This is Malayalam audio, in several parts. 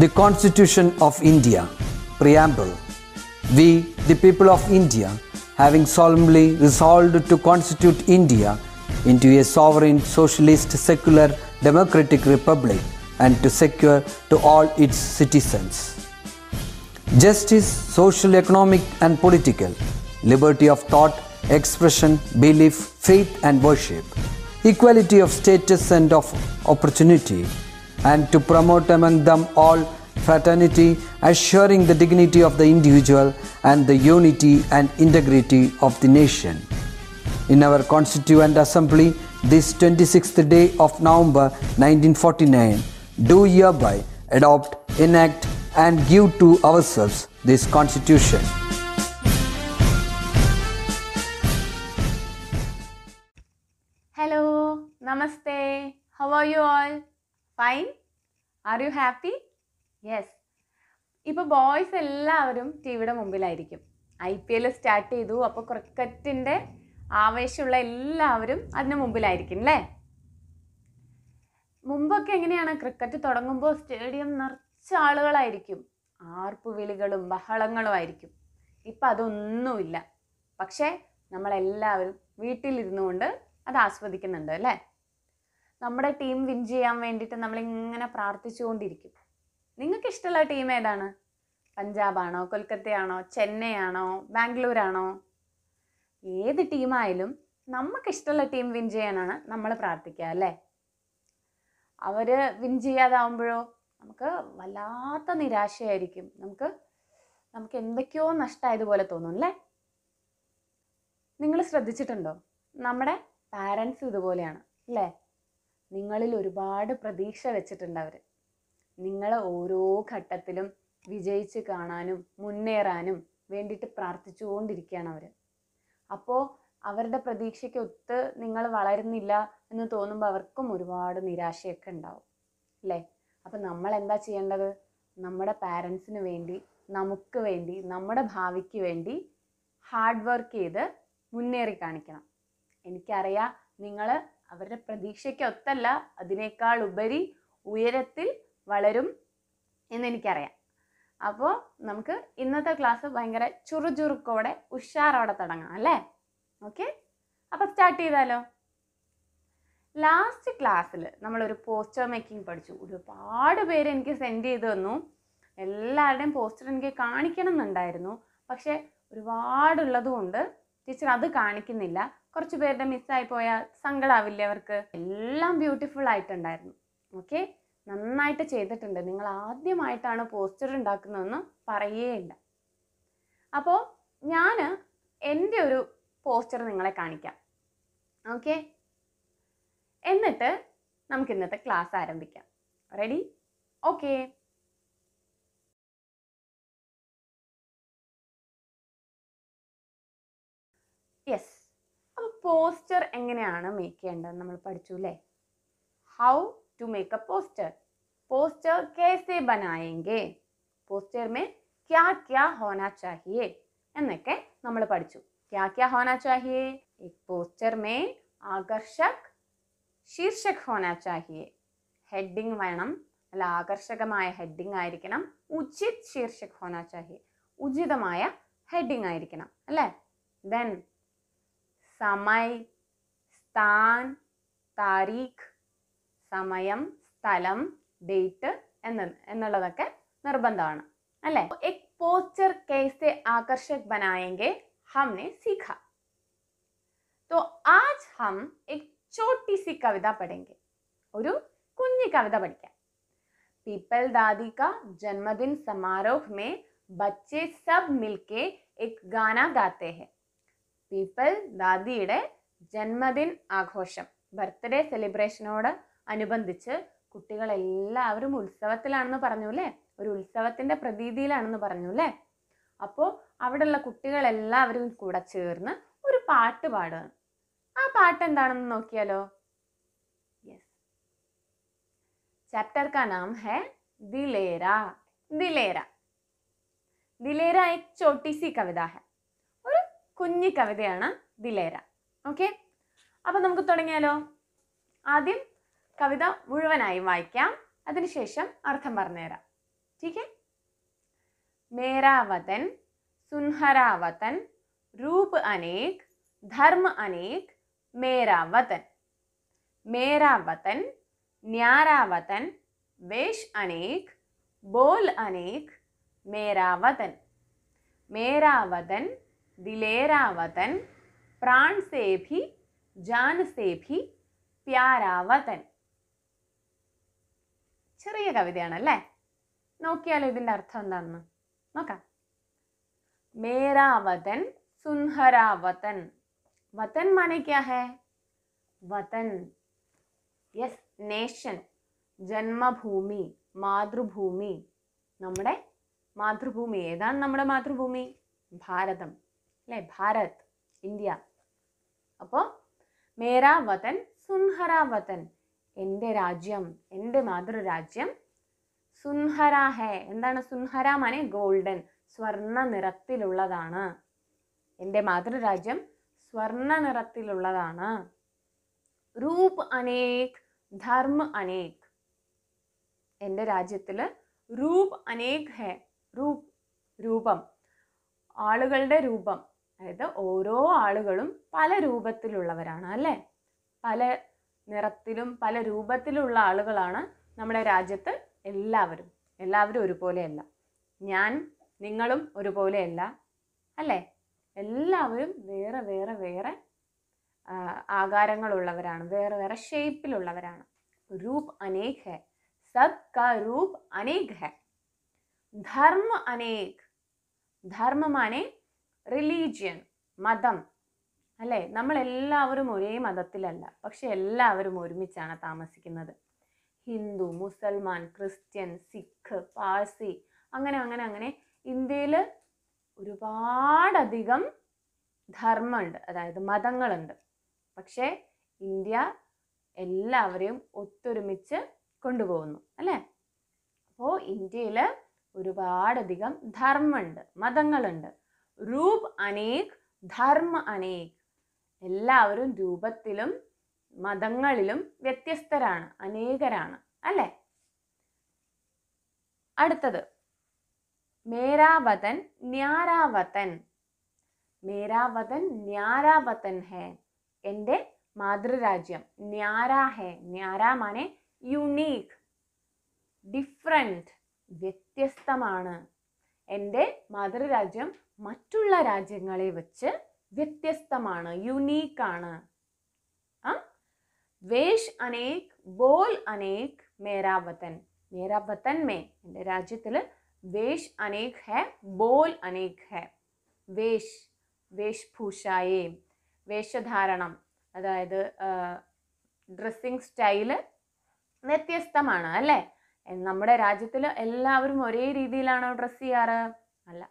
The Constitution of India Preamble We, the people of India, having solemnly resolved to constitute India into a sovereign, socialist, secular, democratic republic and to secure to all its citizens justice, social, economic, and political, liberty of thought, expression, belief, faith, and worship, equality of status and of opportunity, and to promote among them all fraternity, assuring the dignity of the individual and the unity and integrity of the nation. In our Constituent Assembly, this 26th day of November 1949, do hereby adopt, enact, and give to ourselves this Constitution. Hello, Namaste, how are you all? Fine are you happy yes ഇപ്പോൾ ബോയ്സ് എല്ലാവരും ടി വിയുടെ മുമ്പിലായിരിക്കും ഐ പി എൽ സ്റ്റാർട്ട് ചെയ്തു അപ്പോൾ ക്രിക്കറ്റിൻ്റെ ആവേശമുള്ള എല്ലാവരും അതിന് മുമ്പിലായിരിക്കും അല്ലേ മുമ്പൊക്കെ എങ്ങനെയാണ് ക്രിക്കറ്റ് തുടങ്ങുമ്പോൾ സ്റ്റേഡിയം നിറച്ച ആളുകളായിരിക്കും ആർപ്പുവിളികളും ബഹളങ്ങളും ആയിരിക്കും ഇപ്പം അതൊന്നുമില്ല പക്ഷേ നമ്മളെല്ലാവരും വീട്ടിലിരുന്നു കൊണ്ട് അത് ആസ്വദിക്കുന്നുണ്ട് അല്ലേ നമ്മുടെ ടീം വിൻ ചെയ്യാൻ വേണ്ടിയിട്ട് നമ്മളിങ്ങനെ പ്രാർത്ഥിച്ചുകൊണ്ടിരിക്കും നിങ്ങൾക്ക് ഇഷ്ടമുള്ള ടീം ഏതാണ് പഞ്ചാബാണോ കൊൽക്കത്തയാണോ ചെന്നൈ ആണോ ബാംഗ്ലൂരാണോ ഏത് ടീമായാലും നമുക്ക് ഇഷ്ടമുള്ള ടീം വിൻ ചെയ്യാനാണ് നമ്മൾ പ്രാർത്ഥിക്കുക അല്ലേ അവർ വിൻ ചെയ്യാതാവുമ്പോഴോ നമുക്ക് വല്ലാത്ത നിരാശയായിരിക്കും നമുക്ക് നമുക്ക് എന്തൊക്കെയോ നഷ്ടമായതുപോലെ തോന്നും അല്ലേ നിങ്ങൾ ശ്രദ്ധിച്ചിട്ടുണ്ടോ നമ്മുടെ പാരൻസ് ഇതുപോലെയാണ് അല്ലേ നിങ്ങളിൽ ഒരുപാട് പ്രതീക്ഷ വെച്ചിട്ടുണ്ട് അവർ നിങ്ങൾ ഓരോ ഘട്ടത്തിലും വിജയിച്ച് കാണാനും മുന്നേറാനും വേണ്ടിയിട്ട് പ്രാർത്ഥിച്ചുകൊണ്ടിരിക്കുകയാണ് അവർ അപ്പോൾ അവരുടെ പ്രതീക്ഷയ്ക്ക് ഒത്ത് നിങ്ങൾ വളരുന്നില്ല എന്ന് തോന്നുമ്പോൾ അവർക്കും ഒരുപാട് നിരാശയൊക്കെ ഉണ്ടാവും അല്ലേ അപ്പം നമ്മൾ എന്താ ചെയ്യേണ്ടത് നമ്മുടെ പാരൻസിന് വേണ്ടി നമുക്ക് വേണ്ടി നമ്മുടെ ഭാവിക്ക് വേണ്ടി ഹാർഡ് വർക്ക് ചെയ്ത് മുന്നേറി കാണിക്കണം എനിക്കറിയാം നിങ്ങൾ അവരുടെ പ്രതീക്ഷയ്ക്കൊത്തല്ല അതിനേക്കാൾ ഉപരി ഉയരത്തിൽ വളരും എന്നെനിക്കറിയാം അപ്പോൾ നമുക്ക് ഇന്നത്തെ ക്ലാസ് ഭയങ്കര ചുറുചുറുക്കോടെ ഉഷാറോടെ തുടങ്ങാം അല്ലേ ഓക്കെ അപ്പോൾ സ്റ്റാർട്ട് ചെയ്താലോ ലാസ്റ്റ് ക്ലാസ്സിൽ നമ്മളൊരു പോസ്റ്റർ മേക്കിംഗ് പഠിച്ചു ഒരുപാട് പേര് എനിക്ക് സെൻഡ് ചെയ്തു തന്നു എല്ലാവരുടെയും പോസ്റ്റർ എനിക്ക് കാണിക്കണം എന്നുണ്ടായിരുന്നു പക്ഷേ ഒരുപാടുള്ളതുകൊണ്ട് ടീച്ചർ അത് കാണിക്കുന്നില്ല കുറച്ച് പേരുടെ മിസ്സായി പോയാൽ സങ്കടാവില്ലേ അവർക്ക് എല്ലാം ബ്യൂട്ടിഫുൾ ആയിട്ടുണ്ടായിരുന്നു ഓക്കെ നന്നായിട്ട് ചെയ്തിട്ടുണ്ട് നിങ്ങൾ ആദ്യമായിട്ടാണ് പോസ്റ്റർ ഉണ്ടാക്കുന്നതെന്ന് പറയേയില്ല അപ്പോൾ ഞാൻ എൻ്റെ ഒരു പോസ്റ്റർ നിങ്ങളെ കാണിക്കാം ഓക്കെ എന്നിട്ട് നമുക്ക് ഇന്നത്തെ ക്ലാസ് ആരംഭിക്കാം റെഡി ഓക്കേ യെസ് പോസ്റ്റർ എങ്ങനെയാണ് മേക്ക് ചെയ്യേണ്ടത് നമ്മൾ പഠിച്ചു അല്ലേ how to make a poster poster കേസെ ബനായെങ്കിൽ പോസ്റ്റർ മേ ക്യാ ക്യാ ഹോനാ ചാഹിയേ എന്നൊക്കെ നമ്മൾ പഠിച്ചു ക്യാ ക്യാ ഹോനാ ചാഹിയേ പോസ്റ്റർ മേ ആകർഷക് ശീർഷക് ഹോനാ ചാഹിയേ ഹെഡിങ് വേണം അല്ല ആകർഷകമായ ഹെഡിങ് ആയിരിക്കണം ഉചിത് ശീർഷക് ഹോനാ ചാഹിയേ ഉചിതമായ ഹെഡിങ് ആയിരിക്കണം അല്ലേ ദെൻ समय स्थान तारीख समय स्थल डेट निर्बंध अल कैसे आकर्षक बनाएंगे हमने सीखा तो आज हम एक छोटी सी कविता पढ़ेंगे और कुंज कविता पढ़ पीपल दादी का जन्मदिन समारोह में बच्चे सब मिलके एक गाना गाते हैं പീപ്പൽ ദാദിയുടെ ജന്മദിൻ ആഘോഷം ബർത്ത്ഡേ സെലിബ്രേഷനോട് അനുബന്ധിച്ച് കുട്ടികളെല്ലാവരും ഉത്സവത്തിലാണെന്ന് പറഞ്ഞു അല്ലേ ഒരു ഉത്സവത്തിൻ്റെ പ്രതീതിയിലാണെന്ന് പറഞ്ഞു അല്ലേ അപ്പോൾ അവിടെയുള്ള കുട്ടികളെല്ലാവരും കൂടെ ചേർന്ന് ഒരു പാട്ട് പാടുക ആ പാട്ട് എന്താണെന്ന് നോക്കിയാലോ യെസ് ചാപ്റ്റർ കാ നാം ഹെ ദിലേര ദിലേര ദിലേര എക് ചോട്ടി സി കവിത ഹെ കുഞ്ഞു കവിതയാണ് ദിലേര ഓക്കെ അപ്പം നമുക്ക് തുടങ്ങിയാലോ ആദ്യം കവിത മുഴുവനായും വായിക്കാം അതിനുശേഷം അർത്ഥം പറഞ്ഞുതരാം ठीक है मेरा वतन सुनहरा वतन रूप अनेक धर्म अनेक मेरा वतन मेरा वतन न्यारा वतन वेश अनेक बोल अनेक मेरा वतन मेरा वतन ദിലേരാവതൻ പ്രാൺ സേ ഭി ജാൻ സേ ഭി പ്യാരാവതൻ ചെറിയ കവിതയാണല്ലേ നോക്കിയാലോ ഇതിൻ്റെ അർത്ഥം എന്താണെന്ന് നോക്കാം മേരാവതൻ സുൻഹരാവതൻ വതൻ മാനെ ക്യാ ഹെ വതൻ യെസ് നേഷൻ ജന്മഭൂമി മാതൃഭൂമി നമ്മുടെ മാതൃഭൂമി ഏതാണ് നമ്മുടെ മാതൃഭൂമി ഭാരതം അല്ലേ ഭാരത് ഇന്ത്യ അപ്പോൾ മേരാ വതൻ സുൻഹര വതൻ എൻ്റെ രാജ്യം എൻ്റെ മാതൃരാജ്യം സുൻഹര ഹേ എന്താണ് സുൻഹര മനെ ഗോൾഡൻ സ്വർണ്ണ നിറത്തിലുള്ളതാണ് എൻ്റെ മാതൃരാജ്യം സ്വർണ്ണ നിറത്തിലുള്ളതാണ് രൂപ് അനേക് ധർമ്മ അനേക് എൻ്റെ രാജ്യത്തിൽ രൂപ് അനേക് ഹേ രൂപ് രൂപം ആളുകളുടെ രൂപം അതായത് ഓരോ ആളുകളും പല രൂപത്തിലുള്ളവരാണ് അല്ലേ പല നിറത്തിലും പല രൂപത്തിലുള്ള ആളുകളാണ് നമ്മുടെ രാജ്യത്ത് എല്ലാവരും എല്ലാവരും ഒരുപോലെയല്ല ഞാൻ നിങ്ങളും ഒരുപോലെയല്ല അല്ലേ എല്ലാവരും വേറെ വേറെ വേറെ ആകാരങ്ങളുള്ളവരാണ് വേറെ വേറെ ഷേപ്പിലുള്ളവരാണ് രൂപ് അനേക് ഹെ സബ് ക രൂപ് അനേക് ഹെ ധർമ്മ അനേക് ധർമ്മം അനേക് റിലീജിയൻ മതം അല്ലേ നമ്മളെല്ലാവരും ഒരേ മതത്തിലല്ല പക്ഷെ എല്ലാവരും ഒരുമിച്ചാണ് താമസിക്കുന്നത് ഹിന്ദു മുസൽമാൻ ക്രിസ്ത്യൻ സിഖ് പാഴ്സി അങ്ങനെ അങ്ങനെ അങ്ങനെ ഇന്ത്യയിൽ ഒരുപാടധികം ധർമ്മമുണ്ട് അതായത് മതങ്ങളുണ്ട് പക്ഷേ ഇന്ത്യ എല്ലാവരെയും ഒത്തൊരുമിച്ച് കൊണ്ടുപോകുന്നു അല്ലേ അപ്പോൾ ഇന്ത്യയിൽ ഒരുപാടധികം ധർമ്മമുണ്ട് മതങ്ങളുണ്ട് രൂപ് അനേക് ധർമ്മ അനേക് എല്ലാവരും രൂപത്തിലും മതങ്ങളിലും വ്യത്യസ്തരാണ് അനേകരാണ് അല്ലേ അടുത്തത് മേരാവതൻ ന്യാരാവതൻ മേരാവതൻ ന്യാരാവതൻ ഹേ എൻ്റെ മാതൃരാജ്യം ന്യാരാ ഹേ ന്യാരാ മാനെ യുണീക്ക് ഡിഫറെൻറ്റ് വ്യത്യസ്തമാണ് എൻ്റെ മാതൃരാജ്യം മറ്റുള്ള രാജ്യങ്ങളെ വെച്ച് വ്യത്യസ്തമാണ് യുണീക്കാണ് ആണ് ദ്വേഷ് അനേക് ബോൽ അനേക് മേരാ വതൻ വതൻ മേ എൻ്റെ രാജ്യത്തിൽ വേഷ് അനേക് ഹെ ബോൽ അനേക് ഹെ വേഷ് വേഷ്ഭൂഷായെ വേഷധാരണം അതായത് ഡ്രസ്സിങ് സ്റ്റൈല് വ്യത്യസ്തമാണ് അല്ലേ നമ്മുടെ രാജ്യത്തിൽ എല്ലാവരും ഒരേ രീതിയിലാണോ ഡ്രസ്സ് ചെയ്യാറ് അല്ല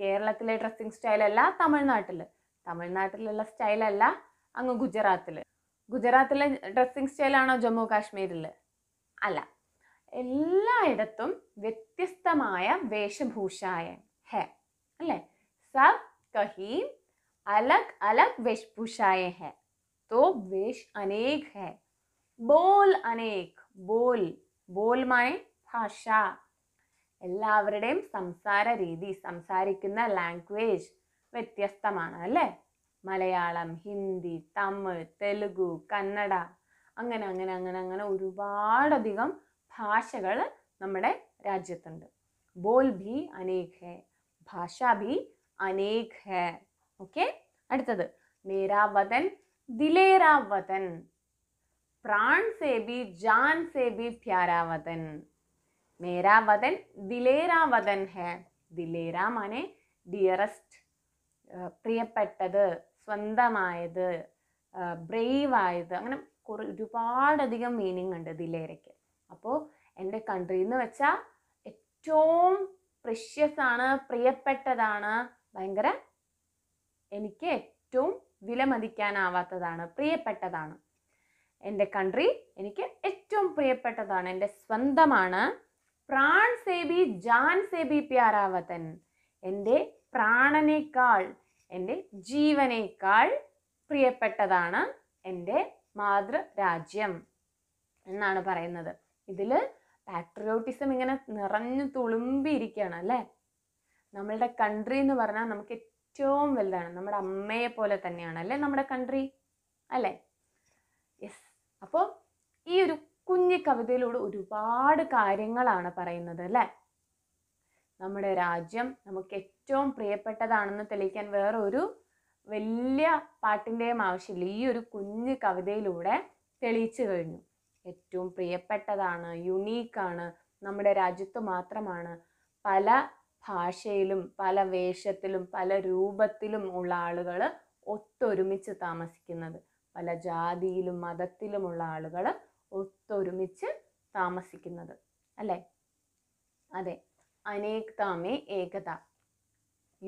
കേരളത്തിലെ ഡ്രസ്സിങ് അല്ല തമിഴ്നാട്ടിൽ തമിഴ്നാട്ടിലുള്ള സ്റ്റൈൽ അല്ല അങ്ങ് ഗുജറാത്തിൽ ഗുജറാത്തിലെ ഡ്രസ്സിങ് സ്റ്റൈലാണോ ജമ്മു കാശ്മീരിൽ അല്ല എല്ലായിടത്തും വ്യത്യസ്തമായ വേഷഭൂഷായ ഹേ അല്ലേ സബ് कहीं अलग अलग वेशभूषाएं हैं तो वेश अनेक है बोल अनेक बोल बोल माए भाषा എല്ലാവരുടെയും സംസാര രീതി സംസാരിക്കുന്ന ലാംഗ്വേജ് വ്യത്യസ്തമാണ് അല്ലേ മലയാളം ഹിന്ദി തമിഴ് തെലുഗു കന്നഡ അങ്ങനെ അങ്ങനെ അങ്ങനെ അങ്ങനെ ഒരുപാടധികം ഭാഷകൾ നമ്മുടെ രാജ്യത്തുണ്ട് ബോൽ ഭി അനേക് ഹെ ഭാഷ ഭി അനേക് ഹെ ഓക്കെ അടുത്തത് മേരാ വതൻ ദിലേരാ വതൻ പ്രാൺ സേ ബി ജാൻ സേ ബി പ്യാരാ വതൻ മേരാ वदन ദിലേരാ वदन है ദിലേരാ മനെ ഡിയറസ്റ്റ് പ്രിയപ്പെട്ടത് സ്വന്തമായത് ബ്രേവായത് അങ്ങനെ കുറേ ഒരുപാടധികം മീനിങ് ഉണ്ട് ദിലേരയ്ക്ക് അപ്പോൾ എൻ്റെ കൺട്രി എന്ന് വെച്ചാൽ ഏറ്റവും പ്രഷ്യസ് ആണ് പ്രിയപ്പെട്ടതാണ് ഭയങ്കര എനിക്ക് ഏറ്റവും വിലമതിക്കാനാവാത്തതാണ് പ്രിയപ്പെട്ടതാണ് എൻ്റെ കൺട്രി എനിക്ക് ഏറ്റവും പ്രിയപ്പെട്ടതാണ് എൻ്റെ സ്വന്തമാണ് പ്രാൺ സേബി ജാൻ സേബി പ്യാരാവതൻ എൻ്റെ പ്രാണനേക്കാൾ എൻ്റെ ജീവനേക്കാൾ പ്രിയപ്പെട്ടതാണ് എൻ്റെ മാതൃരാജ്യം എന്നാണ് പറയുന്നത് ഇതിൽ പാട്രിയോട്ടിസം ഇങ്ങനെ നിറഞ്ഞു തുളുമ്പിയിരിക്കുകയാണ് അല്ലേ നമ്മളുടെ കൺട്രി എന്ന് പറഞ്ഞാൽ നമുക്ക് ഏറ്റവും വലുതാണ് നമ്മുടെ അമ്മയെ പോലെ തന്നെയാണ് അല്ലേ നമ്മുടെ കൺട്രി അല്ലേ യെസ് അപ്പോൾ ഈ ഒരു കുഞ്ഞി കവിതയിലൂടെ ഒരുപാട് കാര്യങ്ങളാണ് പറയുന്നത് അല്ലേ നമ്മുടെ രാജ്യം നമുക്ക് ഏറ്റവും പ്രിയപ്പെട്ടതാണെന്ന് തെളിയിക്കാൻ വേറെ ഒരു വലിയ പാട്ടിൻ്റെയും ആവശ്യമില്ല ഈ ഒരു കുഞ്ഞു കവിതയിലൂടെ തെളിയിച്ചു കഴിഞ്ഞു ഏറ്റവും പ്രിയപ്പെട്ടതാണ് യുണീക്കാണ് നമ്മുടെ രാജ്യത്ത് മാത്രമാണ് പല ഭാഷയിലും പല വേഷത്തിലും പല രൂപത്തിലും ഉള്ള ആളുകൾ ഒത്തൊരുമിച്ച് താമസിക്കുന്നത് പല ജാതിയിലും മതത്തിലുമുള്ള ആളുകൾ ഒത്തൊരുമിച്ച് താമസിക്കുന്നത് അല്ലേ അതെ അനേക്താമേ ഏകത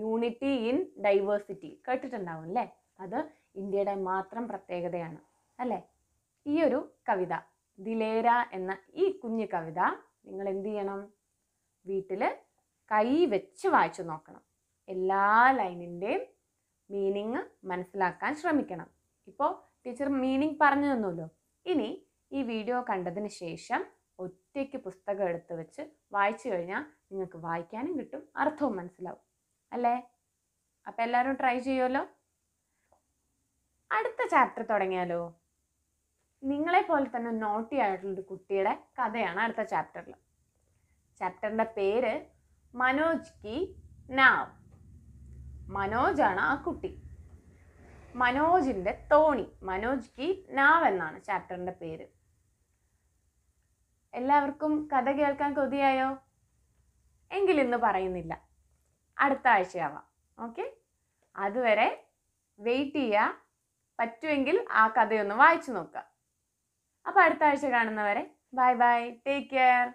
യൂണിറ്റി ഇൻ ഡൈവേഴ്സിറ്റി കേട്ടിട്ടുണ്ടാവും അല്ലേ അത് ഇന്ത്യയുടെ മാത്രം പ്രത്യേകതയാണ് അല്ലേ ഈ ഒരു കവിത ദിലേര എന്ന ഈ കുഞ്ഞു കവിത നിങ്ങൾ എന്ത് ചെയ്യണം വീട്ടിൽ കൈ വെച്ച് വായിച്ചു നോക്കണം എല്ലാ ലൈനിൻ്റെയും മീനിങ് മനസ്സിലാക്കാൻ ശ്രമിക്കണം ഇപ്പോൾ ടീച്ചർ മീനിങ് പറഞ്ഞു തന്നല്ലോ ഇനി ഈ വീഡിയോ കണ്ടതിന് ശേഷം ഒറ്റയ്ക്ക് പുസ്തകം എടുത്ത് വെച്ച് വായിച്ചു കഴിഞ്ഞാൽ നിങ്ങൾക്ക് വായിക്കാനും കിട്ടും അർത്ഥവും മനസ്സിലാവും അല്ലേ അപ്പം എല്ലാവരും ട്രൈ ചെയ്യുമല്ലോ അടുത്ത ചാപ്റ്റർ തുടങ്ങിയാലോ നിങ്ങളെ പോലെ തന്നെ നോട്ടി ഒരു കുട്ടിയുടെ കഥയാണ് അടുത്ത ചാപ്റ്ററിൽ ചാപ്റ്ററിൻ്റെ പേര് മനോജ് കി നാവ് മനോജാണ് ആ കുട്ടി മനോജിൻ്റെ തോണി മനോജ് കി നാവ് എന്നാണ് ചാപ്റ്ററിൻ്റെ പേര് എല്ലാവർക്കും കഥ കേൾക്കാൻ കൊതിയായോ എങ്കിൽ പറയുന്നില്ല അടുത്ത ആഴ്ചയാവാം ഓക്കെ അതുവരെ വെയിറ്റ് ചെയ്യുക പറ്റുമെങ്കിൽ ആ കഥയൊന്ന് വായിച്ചു നോക്കുക അപ്പോൾ അടുത്ത ആഴ്ച കാണുന്നവരെ ബൈ ബൈ ടേക്ക് കെയർ